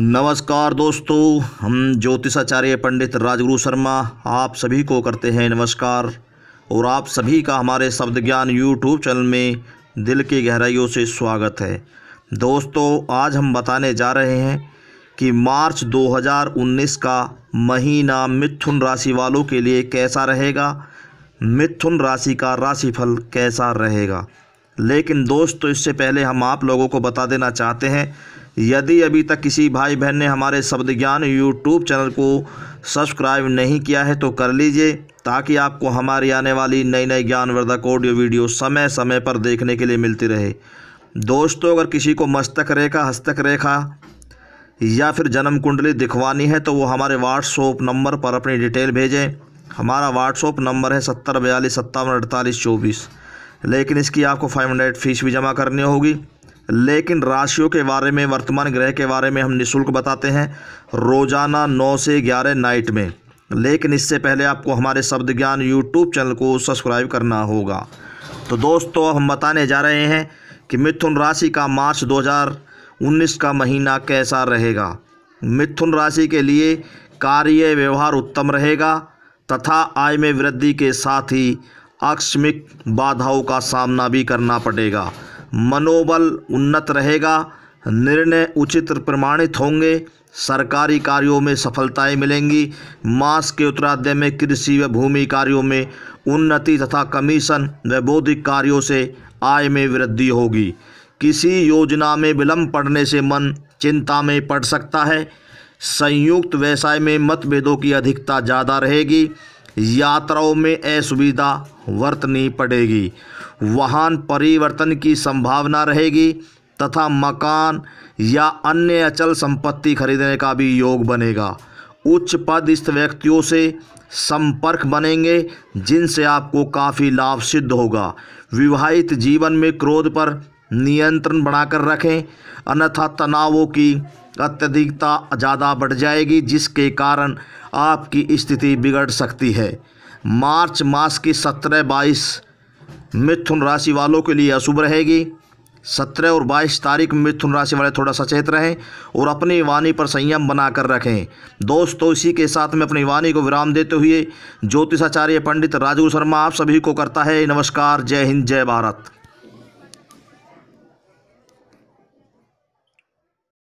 नमस्कार दोस्तों हम ज्योतिषाचार्य पंडित राजगुरु शर्मा आप सभी को करते हैं नमस्कार और आप सभी का हमारे शब्द ज्ञान यूट्यूब चैनल में दिल की गहराइयों से स्वागत है दोस्तों आज हम बताने जा रहे हैं कि मार्च 2019 का महीना मिथुन राशि वालों के लिए कैसा रहेगा मिथुन राशि का राशिफल कैसा रहेगा लेकिन दोस्तों इससे पहले हम आप लोगों को बता देना चाहते हैं यदि अभी तक किसी भाई बहन ने हमारे शब्द ज्ञान यूट्यूब चैनल को सब्सक्राइब नहीं किया है तो कर लीजिए ताकि आपको हमारी आने वाली नई नई ज्ञानवर्धक ऑडियो वीडियो समय समय पर देखने के लिए मिलती रहे दोस्तों अगर किसी को मस्तक रेखा हस्तक रेखा या फिर जन्म कुंडली दिखवानी है तो वो हमारे व्हाट्सअप नंबर पर अपनी डिटेल भेजें हमारा व्हाट्सअप नंबर है सत्तर बयालीस सत्तावन अड़तालीस चौबीस लेकिन इसकी आपको फाइव हंड्रेड फीस भी जमा करनी होगी लेकिन राशियों के बारे में वर्तमान ग्रह के बारे में हम निशुल्क बताते हैं रोज़ाना नौ से ग्यारह नाइट में लेकिन इससे पहले आपको हमारे शब्द ज्ञान यूट्यूब चैनल को सब्सक्राइब करना होगा तो दोस्तों हम बताने जा रहे हैं कि मिथुन राशि का मार्च 2019 का महीना कैसा रहेगा मिथुन राशि के लिए कार्य व्यवहार उत्तम रहेगा तथा आय में वृद्धि के साथ ही आकस्मिक बाधाओं का सामना भी करना पड़ेगा मनोबल उन्नत रहेगा निर्णय उचित प्रमाणित होंगे सरकारी कार्यों में सफलताएं मिलेंगी मास के उत्तराध्याय में कृषि व भूमि कार्यों में उन्नति तथा कमीशन व बौद्धिक कार्यों से आय में वृद्धि होगी किसी योजना में विलंब पड़ने से मन चिंता में पड़ सकता है संयुक्त व्यवसाय में मतभेदों की अधिकता ज़्यादा रहेगी यात्राओं में असुविधा वर्तनी पड़ेगी वाहन परिवर्तन की संभावना रहेगी तथा मकान या अन्य अचल संपत्ति खरीदने का भी योग बनेगा उच्च पदस्थ व्यक्तियों से संपर्क बनेंगे जिनसे आपको काफ़ी लाभ सिद्ध होगा विवाहित जीवन में क्रोध पर नियंत्रण बनाकर रखें अन्यथा तनावों की अत्यधिकता ज़्यादा बढ़ जाएगी जिसके कारण आपकी स्थिति बिगड़ सकती है मार्च मास की सत्रह बाईस मिथुन राशि वालों के लिए अशुभ रहेगी सत्रह और बाईस तारीख मिथुन राशि वाले थोड़ा सचेत रहें और अपनी वाणी पर संयम बनाकर रखें दोस्तों इसी के साथ में अपनी वाणी को विराम देते हुए ज्योतिषाचार्य पंडित राजू शर्मा आप सभी को करता है नमस्कार जय हिंद जय भारत